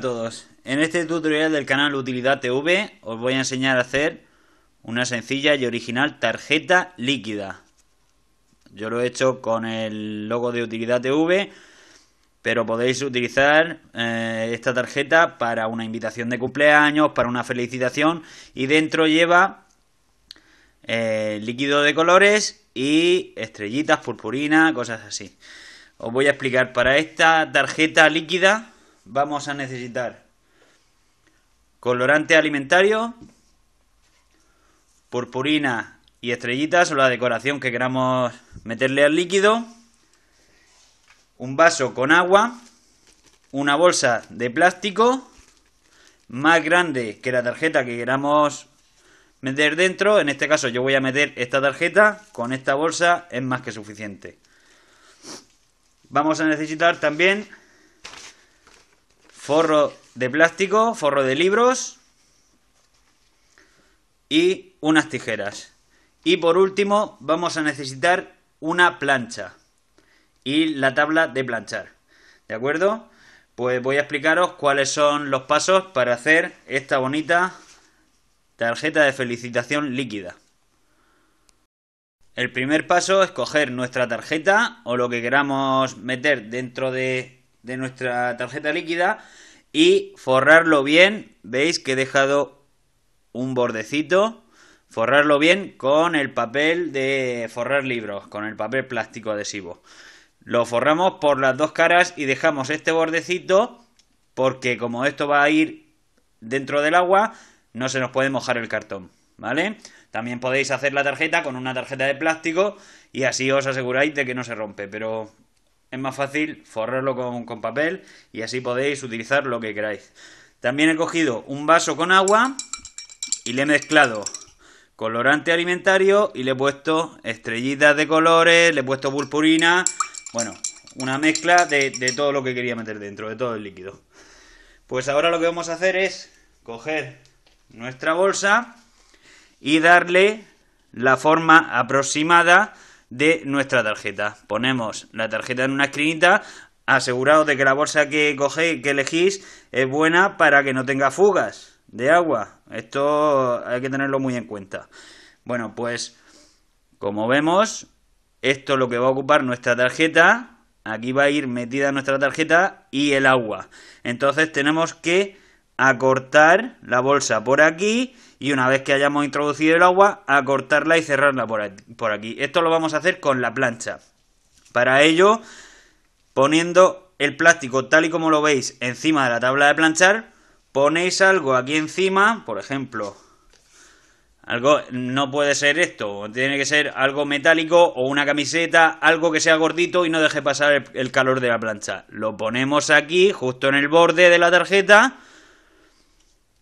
todos, en este tutorial del canal Utilidad TV os voy a enseñar a hacer una sencilla y original tarjeta líquida. Yo lo he hecho con el logo de Utilidad TV, pero podéis utilizar eh, esta tarjeta para una invitación de cumpleaños, para una felicitación y dentro lleva eh, líquido de colores y estrellitas, purpurina, cosas así. Os voy a explicar para esta tarjeta líquida vamos a necesitar colorante alimentario, purpurina y estrellitas o la decoración que queramos meterle al líquido, un vaso con agua, una bolsa de plástico más grande que la tarjeta que queramos meter dentro. En este caso yo voy a meter esta tarjeta con esta bolsa, es más que suficiente. Vamos a necesitar también forro de plástico, forro de libros y unas tijeras. Y por último vamos a necesitar una plancha y la tabla de planchar. ¿De acuerdo? Pues voy a explicaros cuáles son los pasos para hacer esta bonita tarjeta de felicitación líquida. El primer paso es coger nuestra tarjeta o lo que queramos meter dentro de, de nuestra tarjeta líquida y forrarlo bien. Veis que he dejado un bordecito. Forrarlo bien con el papel de forrar libros, con el papel plástico adhesivo. Lo forramos por las dos caras y dejamos este bordecito porque como esto va a ir dentro del agua, no se nos puede mojar el cartón, ¿vale? También podéis hacer la tarjeta con una tarjeta de plástico y así os aseguráis de que no se rompe, pero es más fácil forrarlo con, papel y así podéis utilizar lo que queráis. También he cogido un vaso con agua y le he mezclado colorante alimentario y le he puesto estrellitas de colores, le he puesto purpurina, bueno, una mezcla de, de, todo lo que quería meter dentro, de todo el líquido. Pues ahora lo que vamos a hacer es coger nuestra bolsa y darle la forma aproximada de nuestra tarjeta. Ponemos la tarjeta en una esquinita, Asegurado de que la bolsa que cogéis, que elegís, es buena para que no tenga fugas de agua. Esto hay que tenerlo muy en cuenta. Bueno, pues como vemos, esto es lo que va a ocupar nuestra tarjeta. Aquí va a ir metida nuestra tarjeta y el agua. Entonces tenemos que a cortar la bolsa por aquí y una vez que hayamos introducido el agua, a cortarla y cerrarla por aquí. Esto lo vamos a hacer con la plancha. Para ello, poniendo el plástico tal y como lo veis encima de la tabla de planchar, ponéis algo aquí encima, por ejemplo, algo no puede ser esto, tiene que ser algo metálico o una camiseta, algo que sea gordito y no deje pasar el, calor de la plancha. Lo ponemos aquí, justo en el borde de la tarjeta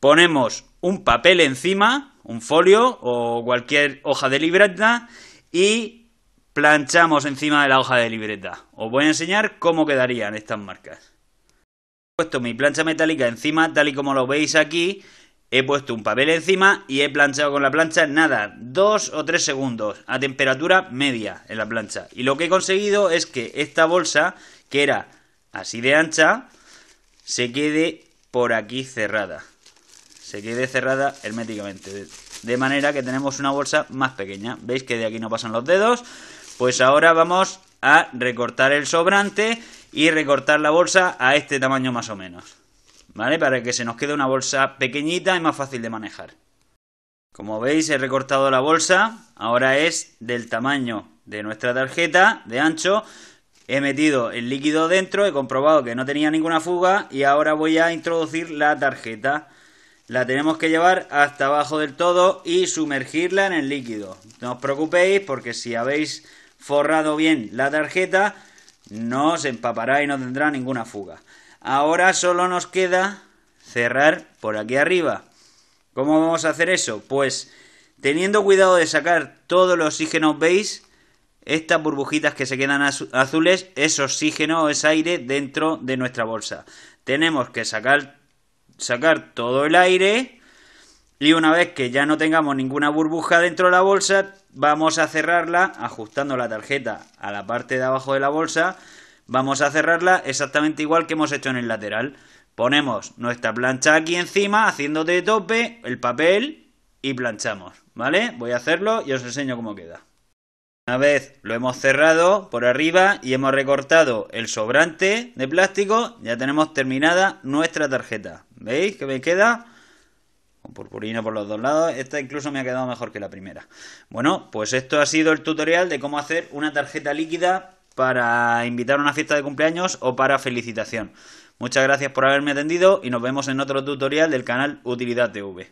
ponemos un papel encima, un folio o cualquier hoja de libreta y planchamos encima de la hoja de libreta. Os voy a enseñar cómo quedarían estas marcas. He puesto mi plancha metálica encima, tal y como lo veis aquí. He puesto un papel encima y he planchado con la plancha nada, dos o tres segundos a temperatura media en la plancha. Y lo que he conseguido es que esta bolsa, que era así de ancha, se quede por aquí cerrada quede cerrada herméticamente. De manera que tenemos una bolsa más pequeña. ¿Veis que de aquí no pasan los dedos? Pues ahora vamos a recortar el sobrante y recortar la bolsa a este tamaño más o menos. ¿Vale? Para que se nos quede una bolsa pequeñita y más fácil de manejar. Como veis he recortado la bolsa, ahora es del tamaño de nuestra tarjeta de ancho. He metido el líquido dentro, he comprobado que no tenía ninguna fuga y ahora voy a introducir la tarjeta. La tenemos que llevar hasta abajo del todo y sumergirla en el líquido. No os preocupéis porque si habéis forrado bien la tarjeta, no se empapará y no tendrá ninguna fuga. Ahora solo nos queda cerrar por aquí arriba. ¿Cómo vamos a hacer eso? Pues teniendo cuidado de sacar todo el oxígeno, veis, estas burbujitas que se quedan azules es oxígeno, es aire dentro de nuestra bolsa. Tenemos que sacar sacar todo el aire y una vez que ya no tengamos ninguna burbuja dentro de la bolsa, vamos a cerrarla ajustando la tarjeta a la parte de abajo de la bolsa. Vamos a cerrarla exactamente igual que hemos hecho en el lateral. Ponemos nuestra plancha aquí encima, haciendo de tope, el papel y planchamos. ¿Vale? Voy a hacerlo y os enseño cómo queda. Una vez lo hemos cerrado por arriba y hemos recortado el sobrante de plástico, ya tenemos terminada nuestra tarjeta. ¿Veis que me queda? Con purpurina por los dos lados. Esta incluso me ha quedado mejor que la primera. Bueno, pues esto ha sido el tutorial de cómo hacer una tarjeta líquida para invitar a una fiesta de cumpleaños o para felicitación. Muchas gracias por haberme atendido y nos vemos en otro tutorial del canal Utilidad TV.